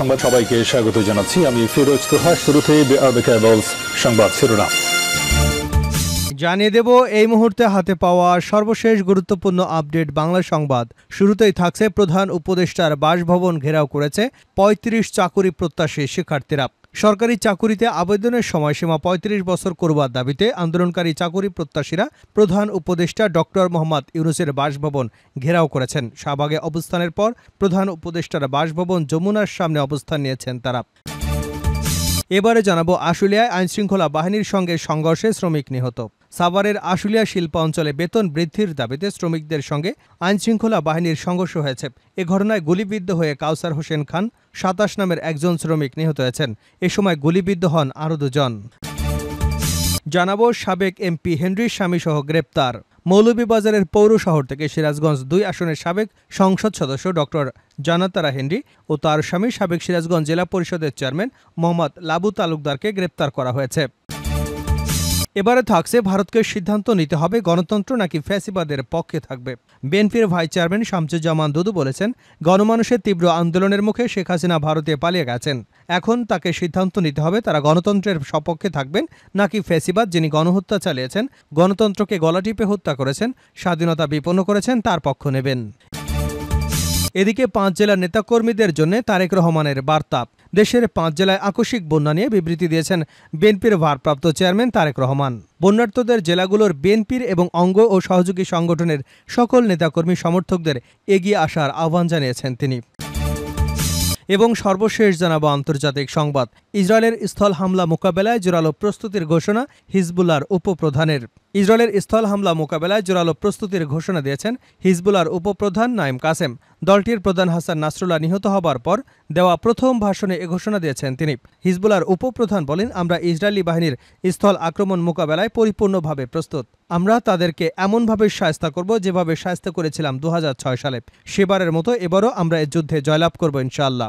সংবাদ সবাইকে স্বাগত জানাচ্ছি আমি ফিরোজ তোহা শুরুতে সংবাদ শিরোনাম জানিয়ে দেব এই মুহূর্তে হাতে পাওয়া সর্বশেষ গুরুত্বপূর্ণ আপডেট বাংলা সংবাদ শুরুতেই থাকছে প্রধান উপদেষ্টার বাসভবন ঘেরাও করেছে ৩৫ চাকুরি প্রত্যাশী শিক্ষার্থীরা সরকারি চাকুরিতে আবেদনের সময়সীমা ৩৫ বছর করবার দাবিতে আন্দোলনকারী চাকুরি প্রত্যাশীরা প্রধান উপদেষ্টা ডক্টর মোহাম্মদ ইউনুসের বাসভবন ঘেরাও করেছেন শাহবাগে অবস্থানের পর প্রধান উপদেষ্টার বাসভবন যমুনার সামনে অবস্থান নিয়েছেন তারা এবারে জানাবো আশুলিয়ায় আইনশৃঙ্খলা বাহিনীর সঙ্গে সংঘর্ষে শ্রমিক নিহত সাভারের আশুলিয়া শিল্প অঞ্চলে বেতন বৃদ্ধির দাবিতে শ্রমিকদের সঙ্গে আইনশৃঙ্খলা বাহিনীর সংঘর্ষ হয়েছে এ ঘটনায় গুলিবিদ্ধ হয়ে কাউসার হোসেন খান সাতাশ নামের একজন শ্রমিক নিহত হয়েছেন এ সময় গুলিবিদ্ধ হন আরও দুজন জানাবো সাবেক এমপি হেনরি সহ গ্রেপ্তার মৌলভীবাজারের পৌর শহর থেকে সিরাজগঞ্জ দুই আসনের সাবেক সংসদ সদস্য ডক্টর জানাতারা হেনরি ও তার স্বামী সাবেক সিরাজগঞ্জ জেলা পরিষদের চেয়ারম্যান মোহাম্মদ লাবু তালুকদারকে গ্রেপ্তার করা হয়েছে এবারে থাকছে ভারতকে সিদ্ধান্ত নিতে হবে গণতন্ত্র নাকি ফ্যাসিবাদের পক্ষে থাকবে বিএনপির ভাইস চেয়ারম্যান শামসুজ্জামান দুদু বলেছেন গণমানুষের তীব্র আন্দোলনের মুখে শেখ হাসিনা ভারতে পালিয়ে গেছেন এখন তাকে সিদ্ধান্ত নিতে হবে তারা গণতন্ত্রের সপক্ষে থাকবেন নাকি ফ্যাসিবাদ যিনি গণহত্যা চালিয়েছেন গণতন্ত্রকে গলা টিপে হত্যা করেছেন স্বাধীনতা বিপন্ন করেছেন তার পক্ষ নেবেন এদিকে পাঁচ জেলার নেতাকর্মীদের জন্য তারেক রহমানের বার্তা দেশের পাঁচ জেলায় আকস্মিক বন্যা নিয়ে বিবৃতি দিয়েছেন বিএনপির ভারপ্রাপ্ত চেয়ারম্যান তারেক রহমান বন্যার্থদের জেলাগুলোর বিএনপির এবং অঙ্গ ও সহযোগী সংগঠনের সকল নেতাকর্মী সমর্থকদের এগিয়ে আসার আহ্বান জানিয়েছেন তিনি এবং সর্বশেষ জানাবো আন্তর্জাতিক সংবাদ ইসরায়েলের স্থল হামলা মোকাবেলায় জোরালো প্রস্তুতির ঘোষণা হিজবুল্লার উপপ্রধানের ইসরায়েলের স্থল হামলা মোকাবেলায় জোরালো প্রস্তুতির ঘোষণা দিয়েছেন হিজবুলার উপপ্রধান নাইম কাসেম দলটির প্রধান হাসান নাসরুল্লাহ নিহত হবার পর দেওয়া প্রথম ভাষণে এ ঘোষণা দিয়েছেন তিনি হিজবুলার উপপ্রধান বলেন আমরা ইসরায়েলি বাহিনীর স্থল আক্রমণ মোকাবেলায় পরিপূর্ণভাবে প্রস্তুত আমরা তাদেরকে এমনভাবে সায়স্তা করব যেভাবে সায়স্তা করেছিলাম দু সালে সেবারের মতো এবারও আমরা এ যুদ্ধে জয়লাভ করব ইনশাআল্লাহ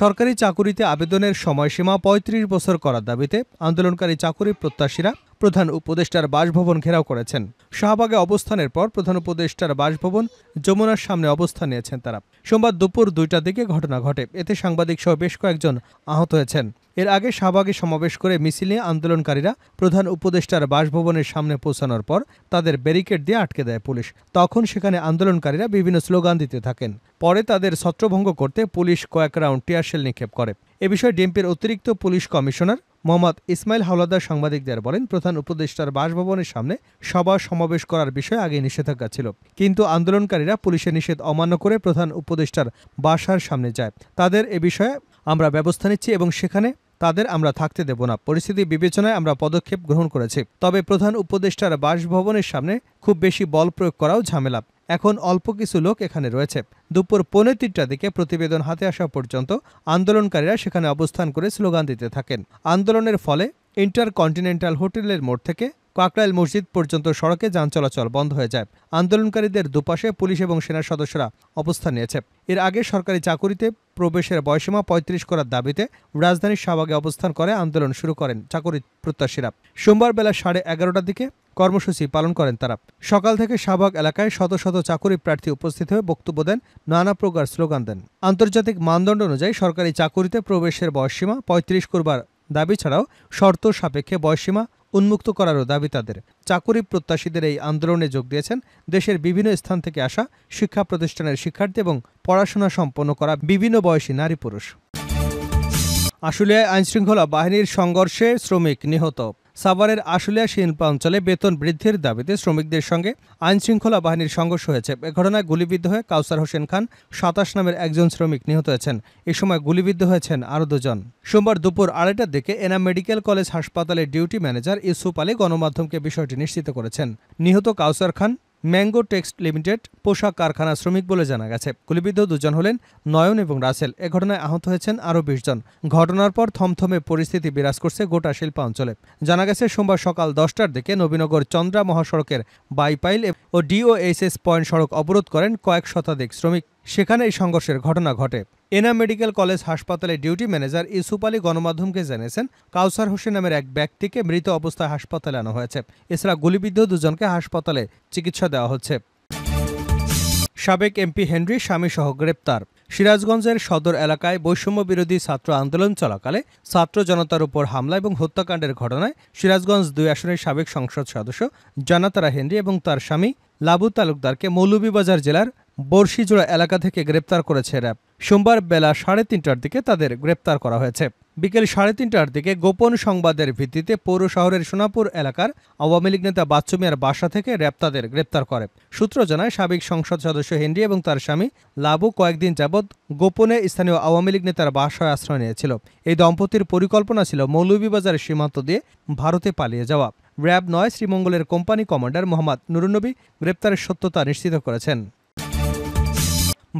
সরকারি চাকুরিতে আবেদনের সময়সীমা ৩৫ বছর করার দাবিতে আন্দোলনকারী চাকুরি প্রত্যাশীরা প্রধান উপদেষ্টার বাসভবন ঘেরাও করেছেন শাহবাগে অবস্থানের পর প্রধান উপদেষ্টার বাসভবন যমুনার সামনে অবস্থান নিয়েছেন তারা সোমবার দুপুর দুইটার দিকে ঘটনা ঘটে এতে সাংবাদিক সহ বেশ কয়েকজন আহত হয়েছেন এর আগে শাহবাগে সমাবেশ করে মিছিলে আন্দোলনকারীরা প্রধান উপদেষ্টার বাসভবনের সামনে পৌঁছানোর পর তাদের ব্যারিকেড দিয়ে আটকে দেয় পুলিশ তখন সেখানে আন্দোলনকারীরা বিভিন্ন স্লোগান দিতে থাকেন পরে তাদের ছত্রভঙ্গ করতে পুলিশ কয়েক রাউন্ড টিয়ারশেল নিক্ষেপ করে এ বিষয়ে ডিএমপির অতিরিক্ত পুলিশ কমিশনার মোহাম্মদ ইসমাইল হাওলাদার সাংবাদিকদের বলেন প্রধান উপদেষ্টার বাসভবনের সামনে সভা সমাবেশ করার বিষয়ে আগে নিষেধাজ্ঞা ছিল কিন্তু আন্দোলনকারীরা পুলিশের নিষেধ অমান্য করে প্রধান উপদেষ্টার বাসার সামনে যায় তাদের এ বিষয়ে আমরা ব্যবস্থা নিচ্ছি এবং সেখানে তাদের আমরা থাকতে দেব না পরিস্থিতি বিবেচনায় আমরা পদক্ষেপ গ্রহণ করেছি তবে প্রধান উপদেষ্টার বাসভবনের সামনে খুব বেশি বল প্রয়োগ করাও ঝামেলা এখন অল্প কিছু লোক এখানে রয়েছে দুপুর পৌনে তিনটার দিকে প্রতিবেদন হাতে আসা পর্যন্ত আন্দোলনকারীরা সেখানে অবস্থান করে স্লোগান দিতে থাকেন আন্দোলনের ফলে ইন্টারকন্টিনেন্টাল হোটেলের মোড় থেকে কাকরাইল মসজিদ পর্যন্ত সড়কে যান চলাচল বন্ধ হয়ে যায় আন্দোলনকারীদের দুপাশে পুলিশ এবং সেনার সদস্যরা অবস্থান নিয়েছে এর আগে সরকারি চাকুরিতে প্রবেশের বয়সীমা ৩৫ করার দাবিতে রাজধানীর শাহবাগে অবস্থান করে আন্দোলন শুরু করেন চাকরি প্রত্যাশীরা সোমবার বেলা সাড়ে এগারোটার দিকে কর্মসূচি পালন করেন তারা সকাল থেকে শাহবাগ এলাকায় শত শত চাকুরি প্রার্থী উপস্থিত হয়ে বক্তব্য দেন নানা প্রকার স্লোগান দেন আন্তর্জাতিক মানদণ্ড অনুযায়ী সরকারি চাকুরিতে প্রবেশের বয়সসীমা ৩৫ করবার দাবি ছাড়াও শর্ত সাপেক্ষে বয়সীমা উন্মুক্ত করারও দাবি তাদের চাকরি প্রত্যাশীদের এই আন্দোলনে যোগ দিয়েছেন দেশের বিভিন্ন স্থান থেকে আসা শিক্ষা প্রতিষ্ঠানের শিক্ষার্থী এবং পড়াশোনা সম্পন্ন করা বিভিন্ন বয়সী নারী পুরুষ আশুলিয়ায় আইনশৃঙ্খলা বাহিনীর সংঘর্ষে শ্রমিক নিহত সাভারের আশুলিয়া শিল্পা অঞ্চলে বেতন বৃদ্ধির দাবিতে শ্রমিকদের সঙ্গে আইনশৃঙ্খলা বাহিনীর সংঘর্ষ হয়েছে এ ঘটনায় গুলিবিদ্ধ হয়ে কাউসার হোসেন খান সাতাশ নামের একজন শ্রমিক নিহত হয়েছেন এ সময় গুলিবিদ্ধ হয়েছেন আরও দুজন সোমবার দুপুর আড়াইটার দিকে এনা মেডিকেল কলেজ হাসপাতালের ডিউটি ম্যানেজার ইউসুফ আলী গণমাধ্যমকে বিষয়টি নিশ্চিত করেছেন নিহত Kawsar Khan Mango Text limited পোশাক কারখানা শ্রমিক বলে জানা গেছে গুলিবিদ্ধ দুজন হলেন নয়ন এবং রাসেল এ ঘটনায় আহত হয়েছেন আরও বিশ জন ঘটনার পর থমথমে পরিস্থিতি বিরাজ করছে গোটা শিল্পাঞ্চলে জানা গেছে সোমবার সকাল দশটার দিকে নবীনগর চন্দ্রা মহাসড়কের বাইপাইল ও ডিওএসএস পয়েন্ট সড়ক অবরোধ করেন কয়েক শতাধিক শ্রমিক সেখানে এই সংঘর্ষের ঘটনা ঘটে এনা মেডিকেল কলেজ হাসপাতালে ডিউটি ম্যানেজার ইউসুফ আলী গণমাধ্যমকে জানিয়েছেন কাউসার হোসেন নামের এক ব্যক্তিকে মৃত অবস্থায় হাসপাতালে আনা হয়েছে এছাড়া গুলিবিদ্ধ দুজনকে হাসপাতালে চিকিৎসা দেওয়া হচ্ছে সাবেক এমপি হেনরি স্বামী সহ গ্রেপ্তার সিরাজগঞ্জের সদর এলাকায় বৈষম্য বিরোধী ছাত্র আন্দোলন চলাকালে ছাত্র জনতার উপর হামলা এবং হত্যাকাণ্ডের ঘটনায় সিরাজগঞ্জ দুই আসনের সাবেক সংসদ সদস্য জানাতারা হেনরি এবং তার স্বামী লাবু তালুকদারকে মৌলভীবাজার জেলার বর্ষিজোড়া এলাকা থেকে গ্রেপ্তার করেছে র্যাব সোমবার বেলা সাড়ে তিনটার দিকে তাদের গ্রেপ্তার করা হয়েছে বিকেল সাড়ে তিনটার দিকে গোপন সংবাদের ভিত্তিতে পৌর শহরের সোনাপুর এলাকার আওয়ামী লীগ নেতা বাচ্চু মিয়ার বাসা থেকে র্যাব তাদের গ্রেপ্তার করে সূত্র জানায় সাবেক সংসদ সদস্য হেনরি এবং তার স্বামী লাবু কয়েকদিন যাবৎ গোপনে স্থানীয় আওয়ামী লীগ নেতার বাসায় আশ্রয় নিয়েছিল এই দম্পতির পরিকল্পনা ছিল মৌলভীবাজারের সীমান্ত দিয়ে ভারতে পালিয়ে যাওয়া র্যাব নয় শ্রীমঙ্গলের কোম্পানি কমান্ডার মোহাম্মদ নুরুনবী গ্রেপ্তারের সত্যতা নিশ্চিত করেছেন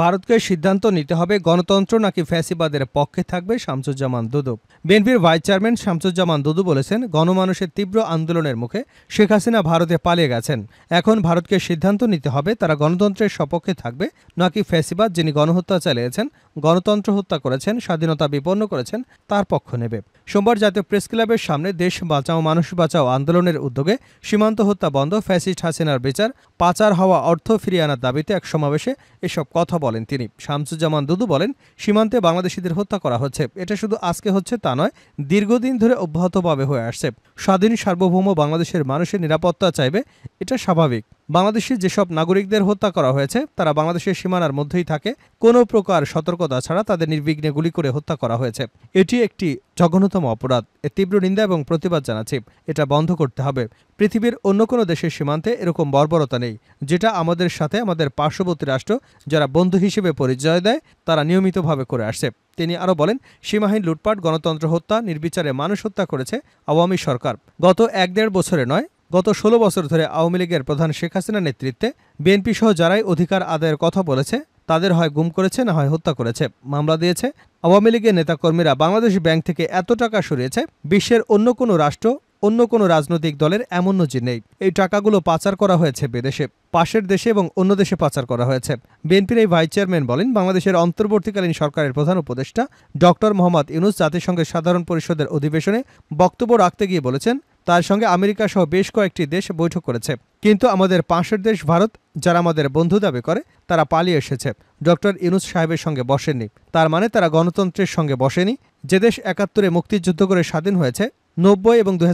ভারতকে সিদ্ধান্ত নিতে হবে গণতন্ত্র নাকি ফ্যাসিবাদের পক্ষে থাকবে শামসুজ্জামান দুদু বিএনপির ভাইস চেয়ারম্যান শামসুজ্জামান দুদু বলেছেন গণমানুষের তীব্র আন্দোলনের মুখে শেখ হাসিনা ভারতে পালিয়ে গেছেন এখন ভারতকে সিদ্ধান্ত নিতে হবে তারা গণতন্ত্রের সপক্ষে থাকবে নাকি ফ্যাসিবাদ যিনি গণহত্যা চালিয়েছেন গণতন্ত্র হত্যা করেছেন স্বাধীনতা বিপন্ন করেছেন তার পক্ষ নেবে সোমবার জাতীয় প্রেস ক্লাবের সামনে দেশ বাঁচাও মানুষ বাঁচাও আন্দোলনের উদ্যোগে সীমান্ত হত্যা বন্ধ ফ্যাসিস্ট হাসিনার বিচার পাচার হওয়া অর্থ ফিরিয়ে আনার দাবিতে এক সমাবেশে এসব কথা বলেন তিনি শামসুজ্জামান দুদু বলেন সীমান্তে বাংলাদেশিদের হত্যা করা হচ্ছে এটা শুধু আজকে হচ্ছে তা নয় দীর্ঘদিন ধরে অব্যাহতভাবে হয়ে আসছে স্বাধীন সার্বভৌম বাংলাদেশের মানুষের নিরাপত্তা চাইবে এটা স্বাভাবিক বাংলাদেশের যেসব নাগরিকদের হত্যা করা হয়েছে তারা বাংলাদেশের সীমানার মধ্যেই থাকে কোনো প্রকার সতর্কতা ছাড়া তাদের নির্বিঘ্নে গুলি করে হত্যা করা হয়েছে এটি একটি জঘন্যতম অপরাধ এর তীব্র নিন্দা এবং প্রতিবাদ জানাচ্ছি এটা বন্ধ করতে হবে পৃথিবীর অন্য কোনো দেশের সীমান্তে এরকম বর্বরতা নেই যেটা আমাদের সাথে আমাদের পার্শ্ববর্তী রাষ্ট্র যারা বন্ধু হিসেবে পরিচয় দেয় তারা নিয়মিতভাবে করে আসছে তিনি আরও বলেন সীমাহীন লুটপাট গণতন্ত্র হত্যা নির্বিচারে মানুষ হত্যা করেছে আওয়ামী সরকার গত এক দেড় বছরে নয় গত ষোলো বছর ধরে আওয়ামী লীগের প্রধান শেখ হাসিনার নেতৃত্বে বিএনপি সহ যারাই অধিকার আদায়ের কথা বলেছে তাদের হয় গুম করেছে না হয় হত্যা করেছে মামলা দিয়েছে আওয়ামী লীগের নেতাকর্মীরা বাংলাদেশ ব্যাংক থেকে এত টাকা সরিয়েছে বিশ্বের অন্য কোনো রাষ্ট্র অন্য কোনো রাজনৈতিক দলের এমন নজির নেই এই টাকাগুলো পাচার করা হয়েছে বিদেশে পাশের দেশে এবং অন্য দেশে পাচার করা হয়েছে বিএনপির এই ভাইস চেয়ারম্যান বলেন বাংলাদেশের অন্তর্বর্তীকালীন সরকারের প্রধান উপদেষ্টা ডক্টর মোহাম্মদ ইউনুস জাতিসংঘের সাধারণ পরিষদের অধিবেশনে বক্তব্য রাখতে গিয়ে বলেছেন তার সঙ্গে আমেরিকা সহ বেশ কয়েকটি দেশ বৈঠক করেছে কিন্তু আমাদের পাশের দেশ ভারত যারা আমাদের বন্ধু দাবি করে তারা পালিয়ে এসেছে ডক্টর ইনুস সাহেবের সঙ্গে বসেননি তার মানে তারা গণতন্ত্রের সঙ্গে বসেনি যে দেশ একাত্তরে মুক্তিযুদ্ধ করে স্বাধীন হয়েছে নব্বই এবং দু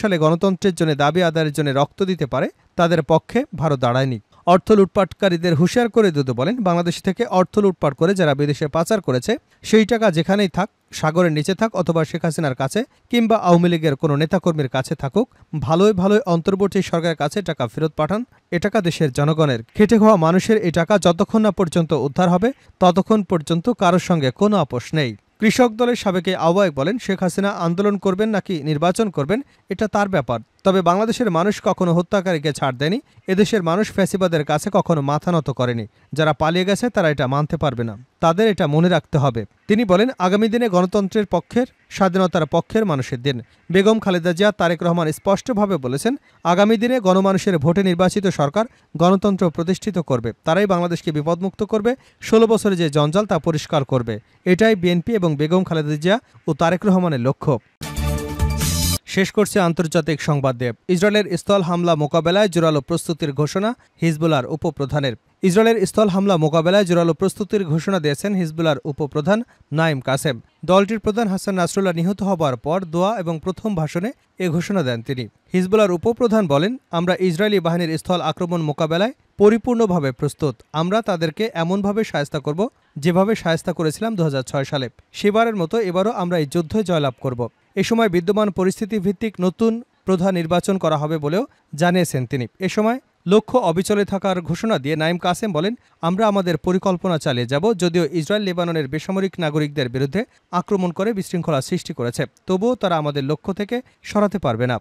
সালে গণতন্ত্রের জন্য দাবি আদায়ের জন্য রক্ত দিতে পারে তাদের পক্ষে ভারত দাঁড়ায়নি অর্থ লুটপাটকারীদের হুঁশিয়ার করে দিতে বলেন বাংলাদেশ থেকে অর্থ লুটপাট করে যারা বিদেশে পাচার করেছে সেই টাকা যেখানেই থাক সাগরের নিচে থাক অথবা শেখ হাসিনার কাছে কিংবা আওয়ামী লীগের কোনো নেতাকর্মীর কাছে থাকুক ভালোই ভালোই অন্তর্বর্তী সরকারের কাছে টাকা ফেরত পাঠান এ টাকা দেশের জনগণের খেটে খাওয়া মানুষের এ টাকা যতক্ষণ না পর্যন্ত উদ্ধার হবে ততক্ষণ পর্যন্ত কারোর সঙ্গে কোনো আপোষ নেই কৃষক দলের সাবেকে আহ্বায়ক বলেন শেখ হাসিনা আন্দোলন করবেন নাকি নির্বাচন করবেন এটা তার ব্যাপার তবে বাংলাদেশের মানুষ কখনো হত্যাকারীকে ছাড় দেয়নি এদেশের মানুষ ফ্যাসিবাদের কাছে কখনো মাথা নত করেনি যারা পালিয়ে গেছে তারা এটা মানতে পারবে না তাদের এটা মনে রাখতে হবে তিনি বলেন আগামী দিনে গণতন্ত্রের পক্ষের স্বাধীনতার পক্ষের মানুষের দিন বেগম খালেদা জিয়া তারেক রহমান স্পষ্টভাবে বলেছেন আগামী দিনে গণমানুষের ভোটে নির্বাচিত সরকার গণতন্ত্র প্রতিষ্ঠিত করবে তারাই বাংলাদেশকে বিপদমুক্ত করবে ষোলো বছরে যে জঞ্জাল তা পরিষ্কার করবে এটাই বিএনপি এবং বেগম খালেদা জিয়া ও তারেক রহমানের লক্ষ্য শেষ করছে আন্তর্জাতিক সংবাদ দেব ইসরায়েলের স্থল হামলা মোকাবেলায় জোরালো প্রস্তুতির ঘোষণা হিজবুলার উপপ্রধানের ইসরায়েলের স্থল হামলা মোকাবেলায় জোরালো প্রস্তুতির ঘোষণা দিয়েছেন হিজবুলার উপপ্রধান নাইম কাসেম দলটির প্রধান হাসান নাসরুল্লাহ নিহত হবার পর দোয়া এবং প্রথম ভাষণে এ ঘোষণা দেন তিনি হিজবুলার উপপ্রধান বলেন আমরা ইসরায়েলি বাহিনীর স্থল আক্রমণ মোকাবেলায় পরিপূর্ণভাবে প্রস্তুত আমরা তাদেরকে এমনভাবে সায়স্তা করব যেভাবে সায়স্তা করেছিলাম দু সালে সেবারের মতো এবারও আমরা এই যুদ্ধে জয়লাভ করব এ সময় বিদ্যমান পরিস্থিতিভিত্তিক নতুন প্রধান নির্বাচন করা হবে বলেও জানিয়েছেন তিনি এ সময় লক্ষ্য অবিচলে থাকার ঘোষণা দিয়ে নাইম কাসেম বলেন আমরা আমাদের পরিকল্পনা চালিয়ে যাব যদিও ইসরায়েল লেবাননের বেসামরিক নাগরিকদের বিরুদ্ধে আক্রমণ করে বিশৃঙ্খলা সৃষ্টি করেছে তবুও তারা আমাদের লক্ষ্য থেকে সরাতে পারবে না